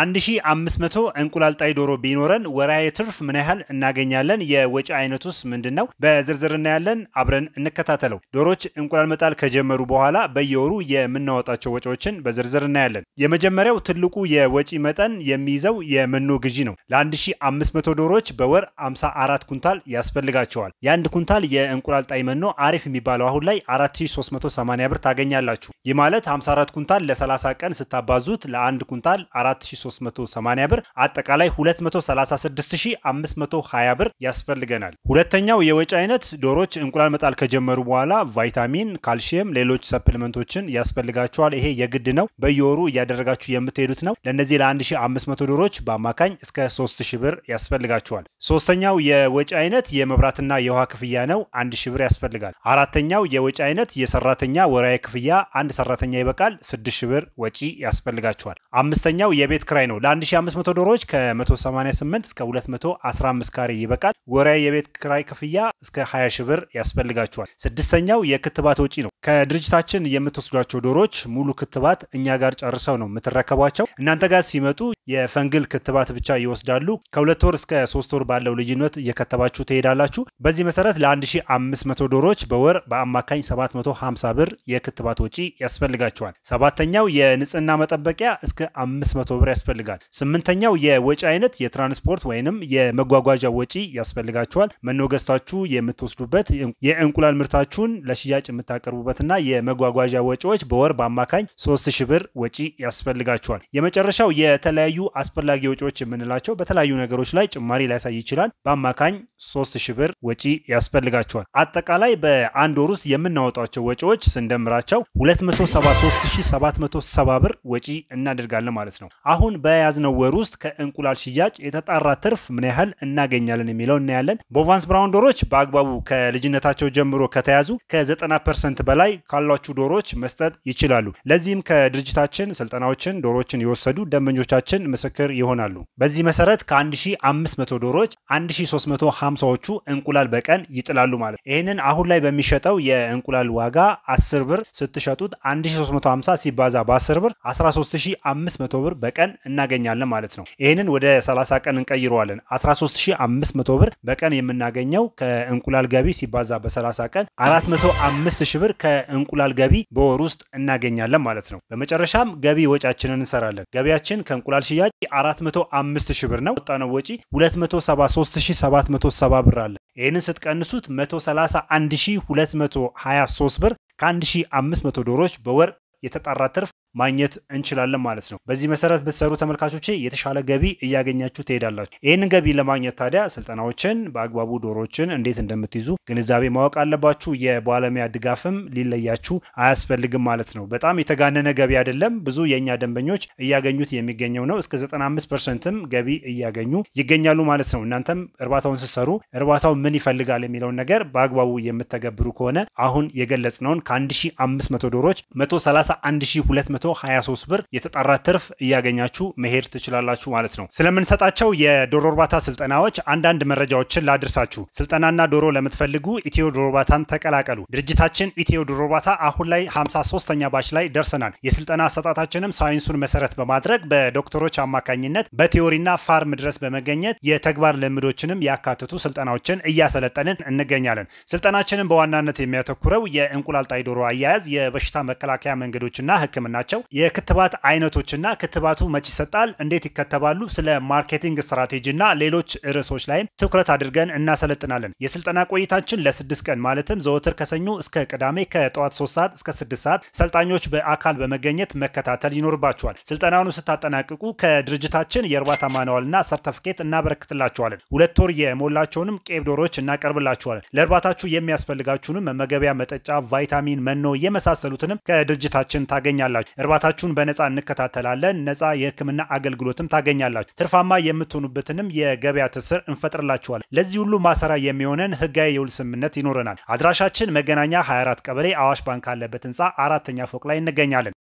1500 እንቁላል ጣይ ዶሮ ቢኖረን ወርሃዊ ትርፍ ምን ያህል እናገኛለን? የወጪ አይነቱስ ምንድነው ነው? በዝርዝር እናያለን። አብረን እንከታተለው። ዶሮች እንቁላል መጣል ከጀመሩ በኋላ በየወሩ የምናወጣቸው ወጪዎችን በዝርዝር እናያለን። የመጀመሪያው ትልቁ የወጪ መጠን የሚይዘው የመኖ ግዢ ነው። ለ1500 ዶሮች በወር 54 ኩንታል ያስፈልጋቸዋል። የአንድ ኩንታል የእንቁላል ጣይ መኖ አሪፍ የሚባለው አሁን ላይ 4380 ብር ታገኛላችሁ። ይህ ማለት 54 ኩንታል ለ30 ቀን ስታባዙት ለአንድ ኩንታል 4 3380 ብር አጠቃላይ 236520 ብር ያስፈልገናል። ሁለተኛው የወጪ አይነት ዶሮች እንቁላል መጣል ከጀመሩ በኋላ ቫይታሚን፣ ካልሽየም፣ ሌሎች ሰፕሊመንቶችን ያስፈልጋቸዋል። ይሄ የግድ ነው። በየወሩ እያደረጋችሁ የምትሄዱት ነው። ለእነዚህ ለ1500 ዶሮች በአማካኝ እስከ 3000 ብር ያስፈልጋቸዋል። ሶስተኛው የወጪ አይነት የመብራትና የውሃ ክፍያ ነው። 1000 ብር ያስፈልጋል። አራተኛው የወጪ አይነት የሰራተኛ ወራዊ ክፍያ፣ አንድ ሰራተኛ ይበቃል። 6000 ብር ወጪ ያስፈልጋቸዋል። አምስተኛው የቤት ክራይ ነው። ለ1500 ዶሮዎች ከ188 እስከ 215 ካሬ ይበቃል። ወርሃዊ የቤት ክራይ ክፍያ እስከ 20 ሺ ብር ያስፈልጋቸዋል። ስድስተኛው የክትባት ወጪ ነው። ከድርጅታችን የምትወስዷቸው ዶሮዎች ሙሉ ክትባት እኛ ጋር ጨርሰው ነው የምትረከቧቸው። እናንተ ጋር ሲመጡ የፈንግል ክትባት ብቻ ይወስዳሉ። ከሁለት ወር እስከ ሶስት ወር ባለው ልዩነት እየከተባችሁ ትሄዳላችሁ። በዚህ መሰረት ለ1500 ዶሮዎች በወር በአማካኝ 750 ብር የክትባት ወጪ ያስፈልጋቸዋል። ሰባተኛው የንጽህና መጠበቂያ እስከ 500 ብር ያስፈልጋል። ስምንተኛው የወጪ አይነት የትራንስፖርት ወይንም የመጓጓዣ ወጪ ያስፈልጋቸዋል። መኖ ገዝታችሁ የምትወስዱበት፣ የእንቁላል ምርታችሁን ለሽያጭ የምታቀርቡበት የመቁረጥና የመጓጓዣ ወጪዎች በወር በአማካኝ 3000 ብር ወጪ ያስፈልጋቸዋል። የመጨረሻው የተለያዩ አስፈላጊ ወጪዎች የምንላቸው በተለያዩ ነገሮች ላይ ጭማሪ ሊያሳይ ይችላል። በአማካኝ 3000 ብር ወጪ ያስፈልጋቸዋል። አጠቃላይ በአንድ ወር ውስጥ የምናወጣቸው ወጪዎች ስንደምራቸው 273770 ብር ወጪ እናደርጋለን ማለት ነው። አሁን በያዝነው ወር ውስጥ ከእንቁላል ሽያጭ የተጣራ ትርፍ ምን ያህል እናገኛለን የሚለው እናያለን። ቦቫንስ ብራውን ዶሮች በአግባቡ ከልጅነታቸው ጀምሮ ከተያዙ ከ90 ፐርሰንት በላይ በላይ ካሏችሁ ዶሮዎች መስጠት ይችላሉ። ለዚህም ከድርጅታችን ስልጠናዎችን ዶሮዎችን የወሰዱ ደንበኞቻችን ምስክር ይሆናሉ። በዚህ መሰረት ከ1500 ዶሮዎች 1350ዎቹ እንቁላል በቀን ይጥላሉ ማለት ነው። ይህንን አሁን ላይ በሚሸጠው የእንቁላል ዋጋ 10 ብር ስትሸጡት 1350 ሲባዛ በ10 ብር 13500 ብር በቀን እናገኛለን ማለት ነው። ይህንን ወደ 30 ቀን እንቀይረዋለን። 13500 ብር በቀን የምናገኘው ከእንቁላል ገቢ ሲባዛ በ30 ቀን 405000 ብር ከ ከእንቁላል ገቢ በወር ውስጥ እናገኛለን ማለት ነው። በመጨረሻም ገቢ ወጫችንን እንሰራለን። ገቢያችን ከእንቁላል ሽያጭ 405 ሺህ ብር ነው። ወጣነው ወጪ 273770 ብር አለ። ይህንን ስትቀንሱት 131223 ብር ከ1500 ዶሮች በወር የተጣራ ትርፍ ማግኘት እንችላለን ማለት ነው። በዚህ መሰረት ብትሰሩ ተመልካቾቼ የተሻለ ገቢ እያገኛችሁ ትሄዳላችሁ። ይህንን ገቢ ለማግኘት ታዲያ ስልጠናዎችን በአግባቡ ዶሮዎችን እንዴት እንደምትይዙ ግንዛቤ ማወቅ አለባችሁ። የባለሙያ ድጋፍም ሊለያችሁ አያስፈልግም ማለት ነው። በጣም የተጋነነ ገቢ አይደለም። ብዙ የእኛ ደንበኞች እያገኙት የሚገኘው ነው። እስከ 95 ፐርሰንትም ገቢ እያገኙ ይገኛሉ ማለት ነው። እናንተም እርባታውን ስትሰሩ እርባታው ምን ይፈልጋል የሚለውን ነገር በአግባቡ የምተገብሩ ከሆነ አሁን የገለጽነውን ከ1500 ዶሮች 131200 123 ብር የተጣራ ትርፍ እያገኛችሁ መሄድ ትችላላችሁ ማለት ነው። ስለምንሰጣቸው የዶሮ እርባታ ስልጠናዎች አንዳንድ መረጃዎችን ላድርሳችሁ። ስልጠናና ዶሮ ለምትፈልጉ ኢትዮ ዶሮ እርባታን ተቀላቀሉ። ድርጅታችን ኢትዮ ዶሮ እርባታ አሁን ላይ 53ኛ ባች ላይ ደርሰናል። የስልጠና አሰጣታችንም ሳይንሱን መሰረት በማድረግ በዶክተሮች አማካኝነት በቲዎሪና ፋርም ድረስ በመገኘት የተግባር ልምዶችንም ያካትቱ ስልጠናዎችን እያሰለጠንን እንገኛለን። ስልጠናችንን በዋናነት የሚያተኩረው የእንቁላል ጣይ ዶሮ አያያዝ፣ የበሽታ መከላከያ መንገዶችና ሕክምናችን ናቸው። የክትባት አይነቶችና ክትባቱ መች ይሰጣል፣ እንዴት ይከተባሉ፣ ስለ ማርኬቲንግ ስትራቴጂ እና ሌሎች ርዕሶች ላይም ትኩረት አድርገን እናሰለጥናለን። የስልጠና ቆይታችን ለስድስት ቀን ማለትም ዘወትር ከሰኞ እስከ ቅዳሜ ከጠዋት ሶስት ሰዓት እስከ ስድስት ሰዓት ሰልጣኞች በአካል በመገኘት መከታተል ይኖርባቸዋል። ስልጠናውን ስታጠናቅቁ ከድርጅታችን የእርባታ ማንዋልና ሰርተፍኬት እናበረክትላቸዋለን። ሁለት ወር የሞላቸውንም ቄብ ዶሮዎች እናቀርብላቸዋለን። ለእርባታችሁ የሚያስፈልጋችሁንም መመገቢያ፣ መጠጫ፣ ቫይታሚን፣ መኖ የመሳሰሉትንም ከድርጅታችን ታገኛላችሁ። እርባታችሁን በነፃ እንከታተላለን። ነፃ የህክምና አገልግሎትም ታገኛላችሁ። ትርፋማ የምትሆኑበትንም የገበያ ትስር እንፈጥርላችኋል። ለዚህ ሁሉ ማሰራ የሚሆነን ህጋዊ የውል ስምምነት ይኖረናል። አድራሻችን መገናኛ 24 ቀበሌ አዋሽ ባንክ አለበት ህንፃ አራተኛ ፎቅ ላይ እንገኛለን።